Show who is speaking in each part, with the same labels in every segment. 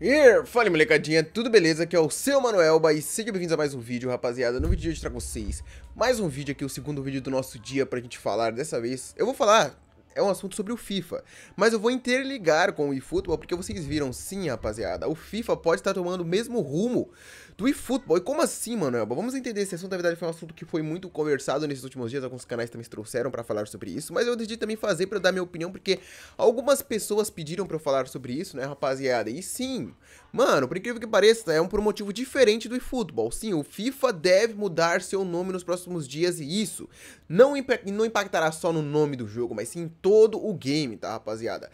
Speaker 1: Yeah. Fala molecadinha, tudo beleza? Aqui é o seu Manuelba e sejam bem-vindos a mais um vídeo, rapaziada. No vídeo de hoje trago vocês mais um vídeo aqui, o segundo vídeo do nosso dia pra gente falar. Dessa vez eu vou falar é um assunto sobre o FIFA. Mas eu vou interligar com o eFootball, porque vocês viram, sim, rapaziada, o FIFA pode estar tá tomando o mesmo rumo do eFootball. E como assim, mano? Vamos entender esse assunto. Na verdade, foi um assunto que foi muito conversado nesses últimos dias. Alguns canais também se trouxeram para falar sobre isso. Mas eu decidi também fazer para dar minha opinião, porque algumas pessoas pediram para eu falar sobre isso, né, rapaziada? E sim, mano, por incrível que pareça, é um por um motivo diferente do eFootball. Sim, o FIFA deve mudar seu nome nos próximos dias e isso não, não impactará só no nome do jogo, mas sim em todo o game, tá, rapaziada?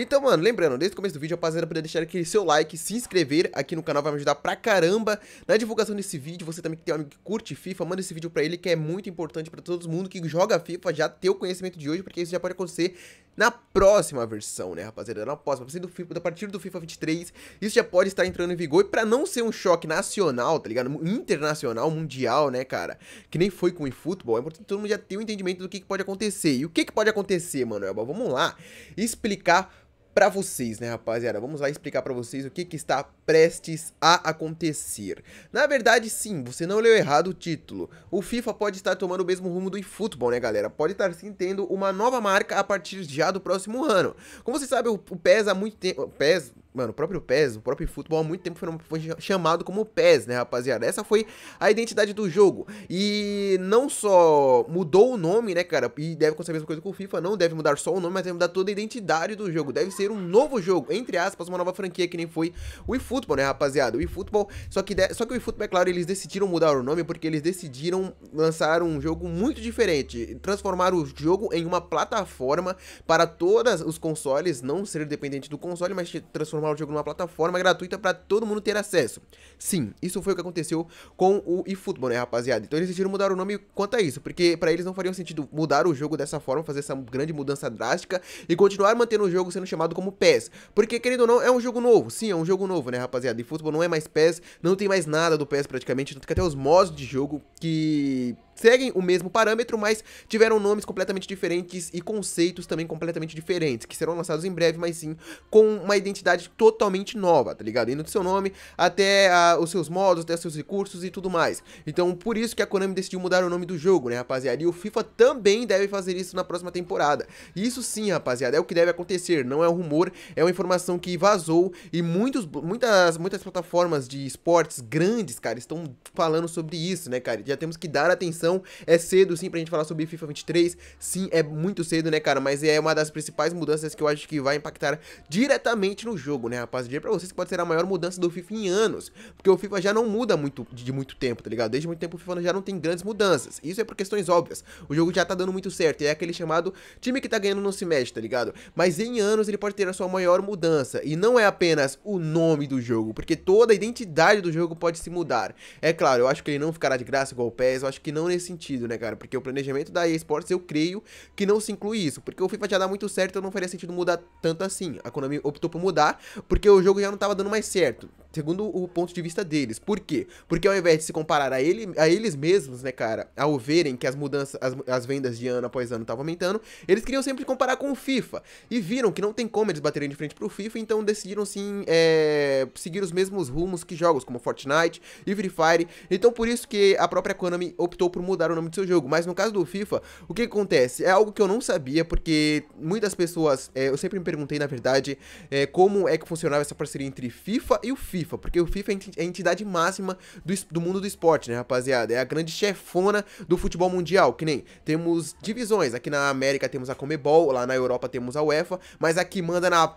Speaker 1: Então, mano, lembrando, desde o começo do vídeo, rapaziada, poder deixar aquele seu like, se inscrever aqui no canal vai me ajudar pra caramba na divulgação desse vídeo. Você também que tem um amigo que curte FIFA, manda esse vídeo pra ele que é muito importante pra todo mundo que joga FIFA já ter o conhecimento de hoje, porque isso já pode acontecer na próxima versão, né, rapaziada? Na próxima, do FIFA, a partir do FIFA 23, isso já pode estar entrando em vigor. E pra não ser um choque nacional, tá ligado? Internacional, mundial, né, cara? Que nem foi com o eFootball, é importante todo mundo já ter o um entendimento do que, que pode acontecer. E o que, que pode acontecer, Manoel? Vamos lá explicar para vocês, né, rapaziada? Vamos lá explicar para vocês o que, que está prestes a acontecer. Na verdade, sim, você não leu errado o título. O FIFA pode estar tomando o mesmo rumo do eFootball, né, galera? Pode estar sim tendo uma nova marca a partir já do próximo ano. Como você sabe, o PES há muito tempo... PES, Mano, o próprio PES, o próprio futebol há muito tempo foi chamado como PES, né, rapaziada? Essa foi a identidade do jogo. E não só mudou o nome, né, cara? E deve acontecer a mesma coisa com o FIFA, não deve mudar só o nome, mas deve mudar toda a identidade do jogo. Deve ser um novo jogo, entre aspas, uma nova franquia que nem foi o eFootball, né, rapaziada? O eFootball, só que de... só que o eFootball é claro, eles decidiram mudar o nome porque eles decidiram lançar um jogo muito diferente, transformar o jogo em uma plataforma para todos os consoles, não ser dependente do console, mas transformar transformar o jogo numa plataforma gratuita para todo mundo ter acesso. Sim, isso foi o que aconteceu com o eFootball, né, rapaziada? Então eles decidiram mudar o nome quanto a isso, porque para eles não faria sentido mudar o jogo dessa forma, fazer essa grande mudança drástica e continuar mantendo o jogo sendo chamado como PES. Porque, querendo ou não, é um jogo novo. Sim, é um jogo novo, né, rapaziada? E futebol não é mais PES, não tem mais nada do PES praticamente, tanto que até os modos de jogo que seguem o mesmo parâmetro, mas tiveram nomes completamente diferentes e conceitos também completamente diferentes, que serão lançados em breve, mas sim com uma identidade totalmente nova, tá ligado? Indo do seu nome até ah, os seus modos, até os seus recursos e tudo mais. Então, por isso que a Konami decidiu mudar o nome do jogo, né, rapaziada? E o FIFA também deve fazer isso na próxima temporada. Isso sim, rapaziada, é o que deve acontecer, não é um rumor, é uma informação que vazou e muitos, muitas, muitas plataformas de esportes grandes, cara, estão falando sobre isso, né, cara? Já temos que dar atenção é cedo, sim, pra gente falar sobre FIFA 23. Sim, é muito cedo, né, cara? Mas é uma das principais mudanças que eu acho que vai impactar diretamente no jogo, né, rapaz? Diria pra vocês que pode ser a maior mudança do FIFA em anos. Porque o FIFA já não muda muito de muito tempo, tá ligado? Desde muito tempo o FIFA já não tem grandes mudanças. Isso é por questões óbvias. O jogo já tá dando muito certo. E é aquele chamado time que tá ganhando não se mexe, tá ligado? Mas em anos ele pode ter a sua maior mudança. E não é apenas o nome do jogo, porque toda a identidade do jogo pode se mudar. É claro, eu acho que ele não ficará de graça igual o PES, eu acho que não sentido, né, cara? Porque o planejamento da eSports, eu creio que não se inclui isso. Porque o FIFA já dá muito certo, então não faria sentido mudar tanto assim. A Konami optou por mudar, porque o jogo já não tava dando mais certo segundo o ponto de vista deles. Por quê? Porque ao invés de se comparar a, ele, a eles mesmos, né, cara, ao verem que as mudanças, as, as vendas de ano após ano estavam aumentando, eles queriam sempre comparar com o FIFA. E viram que não tem como eles baterem de frente pro FIFA, então decidiram sim é, seguir os mesmos rumos que jogos como Fortnite e Free Fire. Então por isso que a própria Konami optou por mudar o nome do seu jogo. Mas no caso do FIFA, o que acontece? É algo que eu não sabia, porque muitas pessoas, é, eu sempre me perguntei, na verdade, é, como é que funcionava essa parceria entre FIFA e o FIFA. FIFA, porque o FIFA é a é entidade máxima do, do mundo do esporte, né, rapaziada? É a grande chefona do futebol mundial, que nem temos divisões. Aqui na América temos a Comebol, lá na Europa temos a UEFA, mas aqui manda na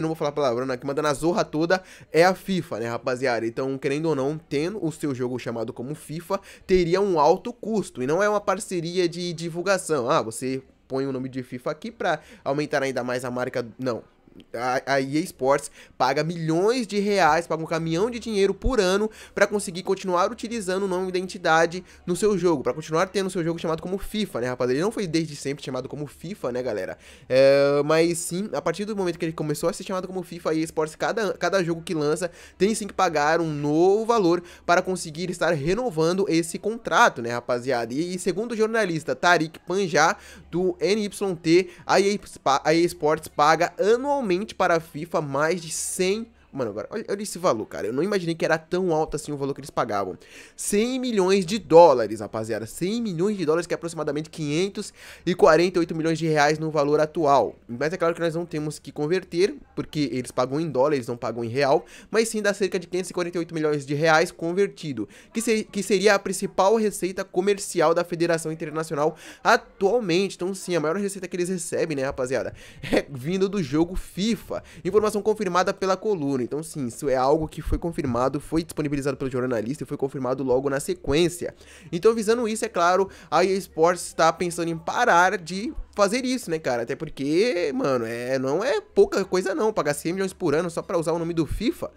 Speaker 1: não vou falar palavra, né? Que manda na zorra toda é a FIFA, né, rapaziada? Então, querendo ou não, tendo o seu jogo chamado como FIFA, teria um alto custo. E não é uma parceria de divulgação. Ah, você põe o nome de FIFA aqui pra aumentar ainda mais a marca. Não, a, a EA Sports paga milhões de reais, paga um caminhão de dinheiro por ano para conseguir continuar utilizando o nome da entidade no seu jogo, para continuar tendo seu jogo chamado como FIFA, né, rapaziada? Ele não foi desde sempre chamado como FIFA, né, galera? É, mas sim, a partir do momento que ele começou a ser chamado como FIFA, a EA Sports, cada, cada jogo que lança, tem sim que pagar um novo valor para conseguir estar renovando esse contrato, né, rapaziada? E, e segundo o jornalista Tariq Panjá, do NYT, a EA, a EA Sports paga anualmente anualmente para a FIFA mais de 100 Mano, agora, olha, olha esse valor, cara. Eu não imaginei que era tão alto assim o valor que eles pagavam. 100 milhões de dólares, rapaziada. 100 milhões de dólares, que é aproximadamente 548 milhões de reais no valor atual. Mas é claro que nós não temos que converter, porque eles pagam em dólar, eles não pagam em real. Mas sim dá cerca de 548 milhões de reais convertido, que, se que seria a principal receita comercial da Federação Internacional atualmente. Então sim, a maior receita que eles recebem, né, rapaziada, é vindo do jogo FIFA. Informação confirmada pela coluna. Então, sim, isso é algo que foi confirmado, foi disponibilizado pelo jornalista e foi confirmado logo na sequência. Então, visando isso, é claro, a EA Sports está pensando em parar de fazer isso, né, cara? Até porque, mano, é, não é pouca coisa não, pagar 100 milhões por ano só para usar o nome do FIFA.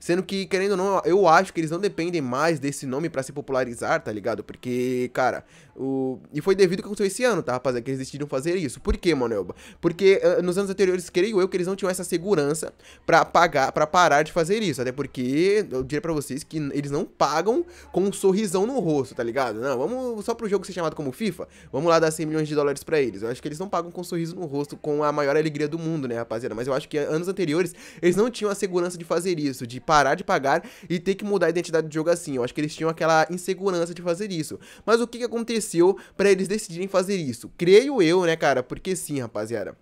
Speaker 1: Sendo que, querendo ou não, eu acho que eles não dependem mais desse nome para se popularizar, tá ligado? Porque, cara, o... E foi devido ao que aconteceu esse ano, tá, rapaziada? Que eles decidiram fazer isso. Por quê, Manuelba? Porque uh, nos anos anteriores, creio eu, que eles não tinham essa segurança pra pagar, para parar de fazer isso. Até porque, eu diria pra vocês que eles não pagam com um sorrisão no rosto, tá ligado? Não, vamos só pro jogo ser chamado como FIFA, vamos lá dar 100 milhões de dólares pra eles. Eu acho que eles não pagam com um sorriso no rosto, com a maior alegria do mundo, né, rapaziada? Mas eu acho que anos anteriores, eles não tinham a segurança de fazer isso, de parar de pagar e ter que mudar a identidade do jogo assim. Eu acho que eles tinham aquela insegurança de fazer isso. Mas o que que aconteceu? aconteceu para eles decidirem fazer isso. Creio eu, né, cara? Porque sim, rapaziada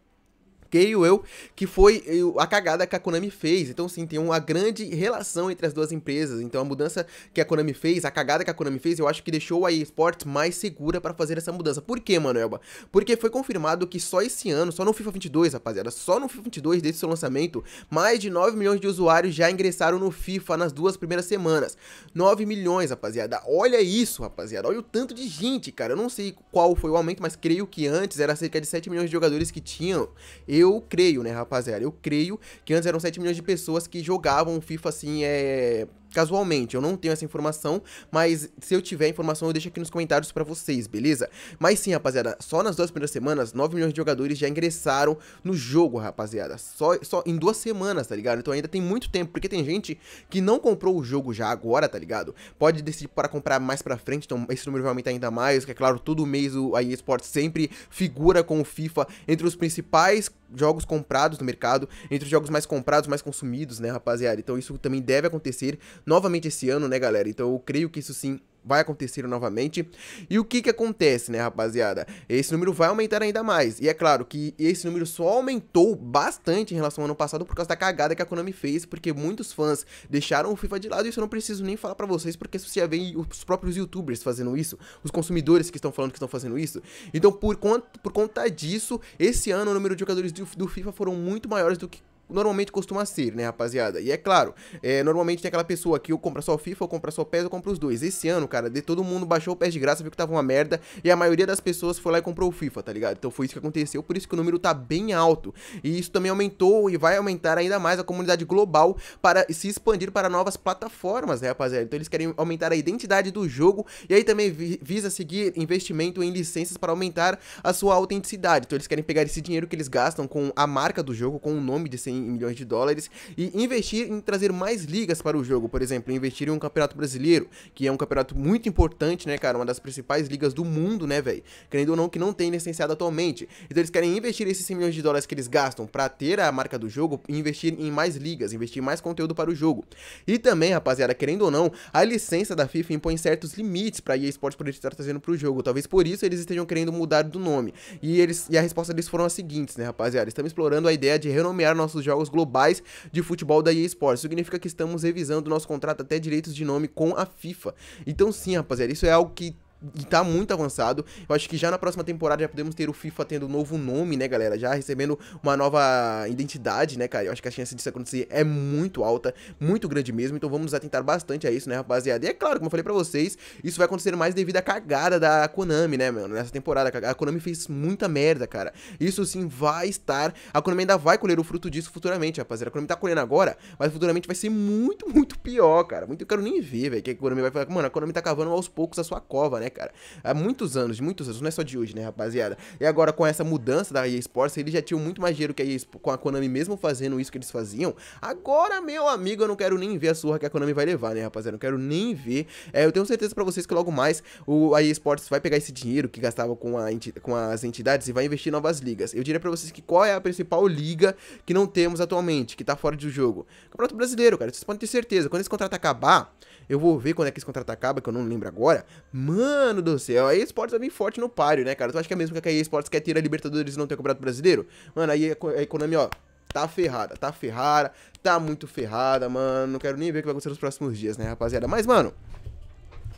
Speaker 1: creio eu, que foi a cagada que a Konami fez. Então, sim, tem uma grande relação entre as duas empresas. Então, a mudança que a Konami fez, a cagada que a Konami fez, eu acho que deixou a eSports mais segura para fazer essa mudança. Por quê, Manoelba Porque foi confirmado que só esse ano, só no FIFA 22, rapaziada, só no FIFA 22 desde seu lançamento, mais de 9 milhões de usuários já ingressaram no FIFA nas duas primeiras semanas. 9 milhões, rapaziada. Olha isso, rapaziada. Olha o tanto de gente, cara. Eu não sei qual foi o aumento, mas creio que antes era cerca de 7 milhões de jogadores que tinham. E eu creio, né, rapaziada? Eu creio que antes eram 7 milhões de pessoas que jogavam FIFA assim, é casualmente. Eu não tenho essa informação, mas se eu tiver informação eu deixo aqui nos comentários para vocês, beleza? Mas sim, rapaziada, só nas duas primeiras semanas, 9 milhões de jogadores já ingressaram no jogo, rapaziada. Só, só em duas semanas, tá ligado? Então ainda tem muito tempo, porque tem gente que não comprou o jogo já agora, tá ligado? Pode decidir para comprar mais pra frente, então esse número vai aumentar ainda mais, que é claro, todo mês o EA Sports sempre figura com o FIFA entre os principais jogos comprados no mercado, entre os jogos mais comprados, mais consumidos, né, rapaziada? Então isso também deve acontecer novamente esse ano, né, galera? Então eu creio que isso sim vai acontecer novamente. E o que que acontece, né, rapaziada? Esse número vai aumentar ainda mais. E é claro que esse número só aumentou bastante em relação ao ano passado por causa da cagada que a Konami fez, porque muitos fãs deixaram o FIFA de lado, e isso eu não preciso nem falar para vocês, porque você já vê os próprios youtubers fazendo isso, os consumidores que estão falando que estão fazendo isso. Então, por conta, por conta disso, esse ano o número de jogadores do, do FIFA foram muito maiores do que normalmente costuma ser, né, rapaziada? E é claro, é, normalmente tem aquela pessoa que ou compra só o FIFA, ou compra só o PES, ou compra os dois. Esse ano, cara, de todo mundo baixou o PES de graça, viu que tava uma merda, e a maioria das pessoas foi lá e comprou o FIFA, tá ligado? Então foi isso que aconteceu, por isso que o número tá bem alto. E isso também aumentou e vai aumentar ainda mais a comunidade global para se expandir para novas plataformas, né, rapaziada? Então eles querem aumentar a identidade do jogo e aí também visa seguir investimento em licenças para aumentar a sua autenticidade. Então eles querem pegar esse dinheiro que eles gastam com a marca do jogo, com o nome de ser em milhões de dólares e investir em trazer mais ligas para o jogo, por exemplo, investir em um campeonato brasileiro, que é um campeonato muito importante, né, cara, uma das principais ligas do mundo, né, velho, querendo ou não, que não tem licenciado atualmente, então eles querem investir esses 100 milhões de dólares que eles gastam para ter a marca do jogo e investir em mais ligas, investir mais conteúdo para o jogo, e também, rapaziada, querendo ou não, a licença da FIFA impõe certos limites para a EA Sports poder estar trazendo para o jogo, talvez por isso eles estejam querendo mudar do nome, e, eles, e a resposta deles foram as seguintes, né, rapaziada, estamos explorando a ideia de renomear nossos jogos jogos globais de futebol da EA Sports. Significa que estamos revisando nosso contrato até direitos de nome com a FIFA. Então sim, rapaziada, isso é algo que e tá muito avançado. Eu acho que já na próxima temporada já podemos ter o FIFA tendo um novo nome, né, galera? Já recebendo uma nova identidade, né, cara? Eu acho que a chance disso acontecer é muito alta, muito grande mesmo. Então vamos nos atentar bastante a isso, né, rapaziada? E é claro, como eu falei pra vocês, isso vai acontecer mais devido à cagada da Konami, né, mano? Nessa temporada. A Konami fez muita merda, cara. Isso sim vai estar. A Konami ainda vai colher o fruto disso futuramente, rapaziada. A Konami tá colhendo agora, mas futuramente vai ser muito, muito pior, cara. Muito eu quero nem ver, velho. Que a Konami vai falar. Mano, a Konami tá cavando aos poucos a sua cova, né? cara? Há muitos anos, muitos anos, não é só de hoje, né, rapaziada? E agora com essa mudança da EA Sports, eles já tinham muito mais dinheiro que a EA, com a Konami mesmo fazendo isso que eles faziam. Agora, meu amigo, eu não quero nem ver a surra que a Konami vai levar, né, rapaziada? Eu não quero nem ver. É, eu tenho certeza para vocês que logo mais o a EA Sports vai pegar esse dinheiro que gastava com, a enti com as entidades e vai investir em novas ligas. Eu diria para vocês que qual é a principal liga que não temos atualmente, que tá fora do jogo? Campeonato Brasileiro, cara. Vocês podem ter certeza. Quando esse contrato acabar, eu vou ver quando é que esse contrato acaba, que eu não lembro agora. Mano do céu, a eSports vai é vir forte no páreo, né, cara? Tu acha que é mesmo que a eSports quer tirar a Libertadores e não ter Campeonato Brasileiro? Mano, aí a economia, ó, tá ferrada, tá ferrada, tá muito ferrada, mano. Não quero nem ver o que vai acontecer nos próximos dias, né, rapaziada? Mas, mano,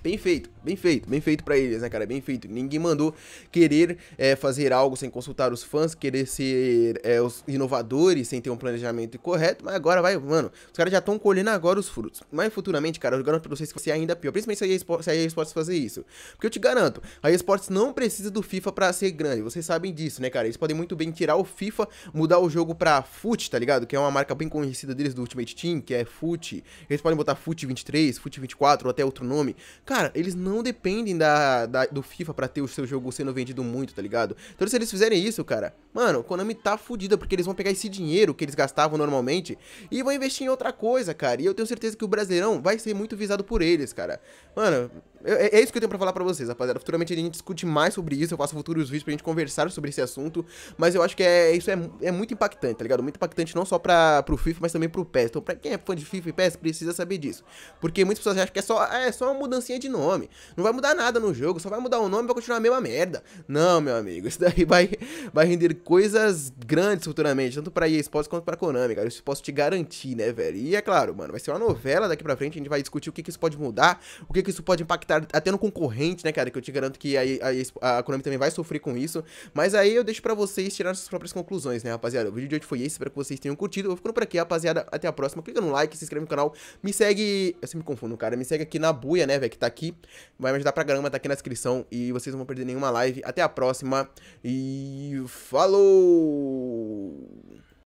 Speaker 1: Bem feito, bem feito, bem feito para eles, né, cara? Bem feito. Ninguém mandou querer é, fazer algo sem consultar os fãs, querer ser é, os inovadores sem ter um planejamento correto, mas agora vai, mano. Os caras já estão colhendo agora os frutos. Mas futuramente, cara, eu garanto pra vocês que vai ser ainda pior. Principalmente se a a EA fazer isso. Porque eu te garanto, a EA não precisa do FIFA para ser grande. Vocês sabem disso, né, cara? Eles podem muito bem tirar o FIFA, mudar o jogo pra FUT, tá ligado? Que é uma marca bem conhecida deles do Ultimate Team, que é FUT. Eles podem botar FUT 23, FUT 24 ou até outro nome. Cara, Cara, eles não dependem da, da do FIFA para ter o seu jogo sendo vendido muito, tá ligado? Então se eles fizerem isso, cara, mano, Konami tá fudida, porque eles vão pegar esse dinheiro que eles gastavam normalmente e vão investir em outra coisa, cara. E eu tenho certeza que o Brasileirão vai ser muito visado por eles, cara. Mano, é, é, é, isso que eu tenho pra falar pra vocês, rapaziada. Futuramente a gente discute mais sobre isso, eu faço futuros vídeos pra gente conversar sobre esse assunto, mas eu acho que é, isso é, é muito impactante, tá ligado? Muito impactante não só pra, pro FIFA, mas também pro PES. Então pra quem é fã de FIFA e PES, precisa saber disso. Porque muitas pessoas acham que é só, é só uma mudancinha de nome. Não vai mudar nada no jogo, só vai mudar o nome e vai continuar a mesma merda. Não, meu amigo, isso daí vai, vai render coisas grandes futuramente, tanto pra eSports quanto pra Konami, cara. Isso posso te garantir, né, velho? E é claro, mano, vai ser uma novela daqui pra frente, a gente vai discutir o que, que isso pode mudar, o que, que isso pode impactar tá, tá tendo concorrente, né, cara? Que eu te garanto que a, a, a Konami também vai sofrer com isso. Mas aí eu deixo pra vocês tirarem suas próprias conclusões, né, rapaziada? O vídeo de hoje foi esse, espero que vocês tenham curtido. Eu vou ficando por aqui, rapaziada. Até a próxima. Clica no like, se inscreve no canal. Me segue. Eu sempre confundo, cara. Me segue aqui na buia, né, velho? Que tá aqui. Vai me ajudar pra caramba, tá aqui na descrição. E vocês não vão perder nenhuma live. Até a próxima. E. Falou!